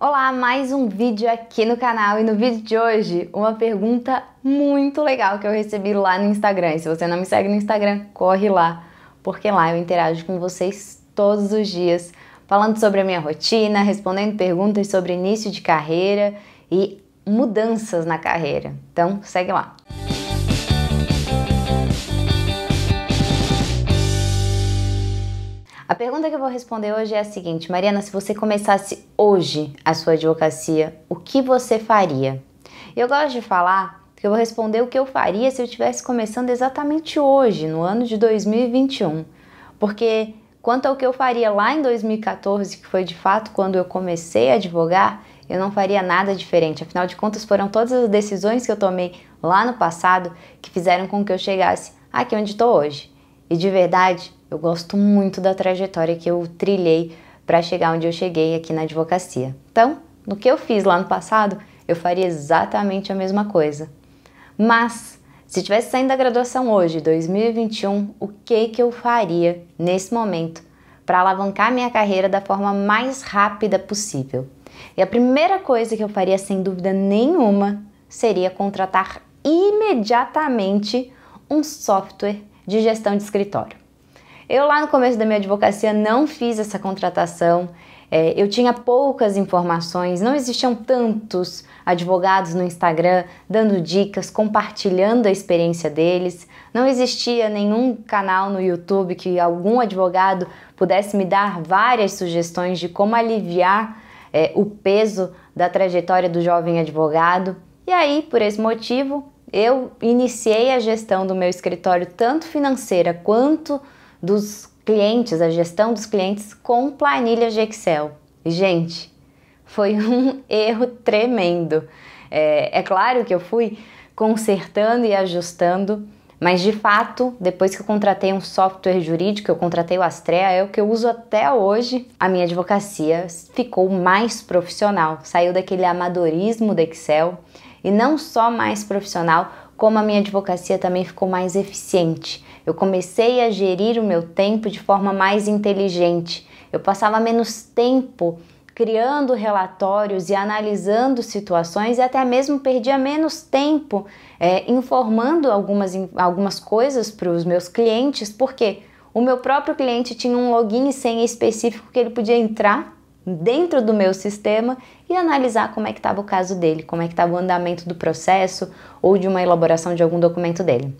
Olá, mais um vídeo aqui no canal e no vídeo de hoje uma pergunta muito legal que eu recebi lá no Instagram. E se você não me segue no Instagram, corre lá, porque lá eu interajo com vocês todos os dias, falando sobre a minha rotina, respondendo perguntas sobre início de carreira e mudanças na carreira. Então, segue lá. Música A pergunta que eu vou responder hoje é a seguinte: Mariana, se você começasse hoje a sua advocacia, o que você faria? Eu gosto de falar que eu vou responder o que eu faria se eu estivesse começando exatamente hoje, no ano de 2021. Porque quanto ao que eu faria lá em 2014, que foi de fato quando eu comecei a advogar, eu não faria nada diferente. Afinal de contas, foram todas as decisões que eu tomei lá no passado que fizeram com que eu chegasse aqui onde estou hoje. E de verdade, eu gosto muito da trajetória que eu trilhei para chegar onde eu cheguei aqui na advocacia. Então, no que eu fiz lá no passado, eu faria exatamente a mesma coisa. Mas, se tivesse saindo da graduação hoje, 2021, o que que eu faria nesse momento para alavancar minha carreira da forma mais rápida possível? E a primeira coisa que eu faria, sem dúvida nenhuma, seria contratar imediatamente um software de gestão de escritório. Eu lá no começo da minha advocacia não fiz essa contratação. É, eu tinha poucas informações, não existiam tantos advogados no Instagram dando dicas, compartilhando a experiência deles, não existia nenhum canal no YouTube que algum advogado pudesse me dar várias sugestões de como aliviar é, o peso da trajetória do jovem advogado. E aí, por esse motivo, eu iniciei a gestão do meu escritório tanto financeira quanto dos clientes, a gestão dos clientes com planilhas de Excel. gente, foi um erro tremendo. É, é claro que eu fui consertando e ajustando, mas de fato, depois que eu contratei um software jurídico, eu contratei o Astrea, é o que eu uso até hoje. A minha advocacia ficou mais profissional, saiu daquele amadorismo do Excel e não só mais profissional, como a minha advocacia também ficou mais eficiente. Eu comecei a gerir o meu tempo de forma mais inteligente. Eu passava menos tempo criando relatórios e analisando situações e até mesmo perdia menos tempo é, informando algumas, algumas coisas para os meus clientes, porque o meu próprio cliente tinha um login e senha específico que ele podia entrar dentro do meu sistema e analisar como é que estava o caso dele, como é que estava o andamento do processo ou de uma elaboração de algum documento dele.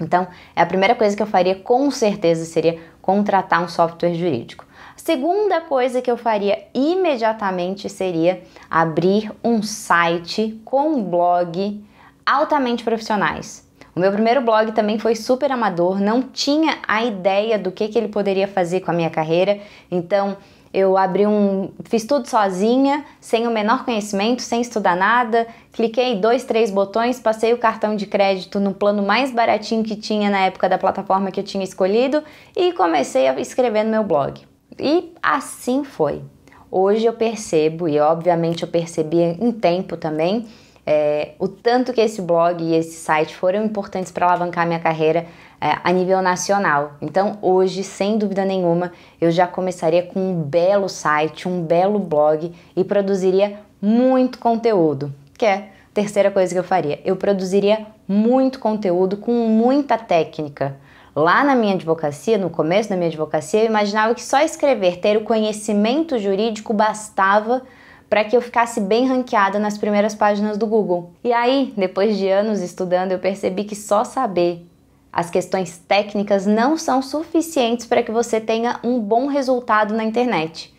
Então, é a primeira coisa que eu faria com certeza seria contratar um software jurídico. A segunda coisa que eu faria imediatamente seria abrir um site com blog altamente profissionais. O meu primeiro blog também foi super amador, não tinha a ideia do que, que ele poderia fazer com a minha carreira, então eu abri um. fiz tudo sozinha, sem o menor conhecimento, sem estudar nada. Cliquei dois, três botões, passei o cartão de crédito no plano mais baratinho que tinha na época da plataforma que eu tinha escolhido e comecei a escrever no meu blog. E assim foi. Hoje eu percebo, e obviamente eu percebi em tempo também, é, o tanto que esse blog e esse site foram importantes para alavancar minha carreira é, a nível nacional. Então, hoje, sem dúvida nenhuma, eu já começaria com um belo site, um belo blog e produziria muito conteúdo, que é a terceira coisa que eu faria. Eu produziria muito conteúdo com muita técnica. Lá na minha advocacia, no começo da minha advocacia, eu imaginava que só escrever, ter o conhecimento jurídico bastava para que eu ficasse bem ranqueada nas primeiras páginas do Google. E aí, depois de anos estudando, eu percebi que só saber as questões técnicas não são suficientes para que você tenha um bom resultado na internet.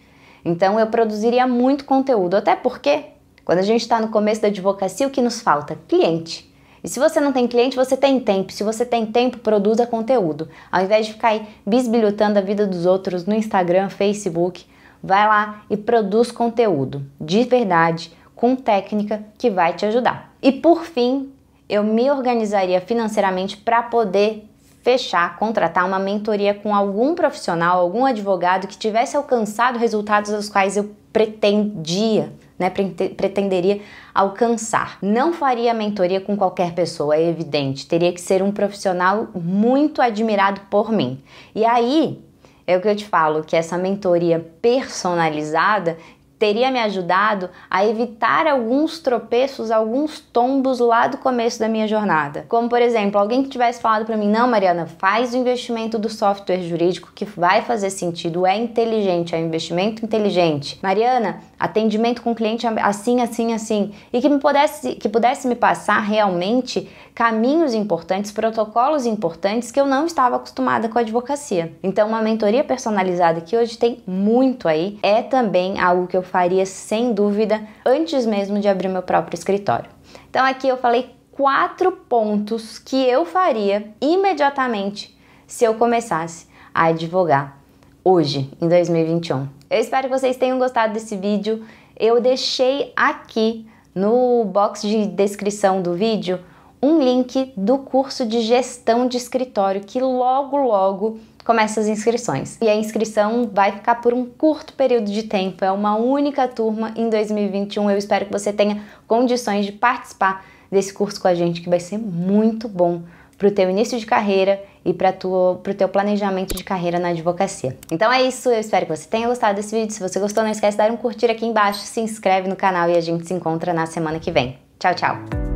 Então eu produziria muito conteúdo, até porque quando a gente está no começo da advocacia, o que nos falta? Cliente. E se você não tem cliente, você tem tempo. Se você tem tempo, produza conteúdo. Ao invés de ficar aí bisbilhotando a vida dos outros no Instagram, Facebook, vai lá e produz conteúdo de verdade, com técnica que vai te ajudar. E por fim, eu me organizaria financeiramente para poder fechar, contratar uma mentoria com algum profissional, algum advogado que tivesse alcançado resultados aos quais eu pretendia, né, pretenderia alcançar. Não faria mentoria com qualquer pessoa, é evidente. Teria que ser um profissional muito admirado por mim. E aí, é o que eu te falo, que essa mentoria personalizada teria me ajudado a evitar alguns tropeços, alguns tombos lá do começo da minha jornada. Como, por exemplo, alguém que tivesse falado para mim: não, Mariana, faz o investimento do software jurídico que vai fazer sentido, é inteligente, é investimento inteligente. Mariana, atendimento com cliente é assim, assim, assim. E que, me pudesse, que pudesse me passar realmente caminhos importantes, protocolos importantes que eu não estava acostumada com a advocacia. Então, uma mentoria personalizada que hoje tem muito aí é também algo que eu faria sem dúvida antes mesmo de abrir meu próprio escritório. Então aqui eu falei quatro pontos que eu faria imediatamente se eu começasse a advogar hoje, em 2021. Eu espero que vocês tenham gostado desse vídeo. Eu deixei aqui no box de descrição do vídeo um link do curso de gestão de escritório que logo logo começa as inscrições. E a inscrição vai ficar por um curto período de tempo, é uma única turma em 2021. Eu espero que você tenha condições de participar desse curso com a gente, que vai ser muito bom para o teu início de carreira e para o teu planejamento de carreira na advocacia. Então é isso, eu espero que você tenha gostado desse vídeo. Se você gostou, não esquece de dar um curtir aqui embaixo, se inscreve no canal e a gente se encontra na semana que vem. Tchau, tchau!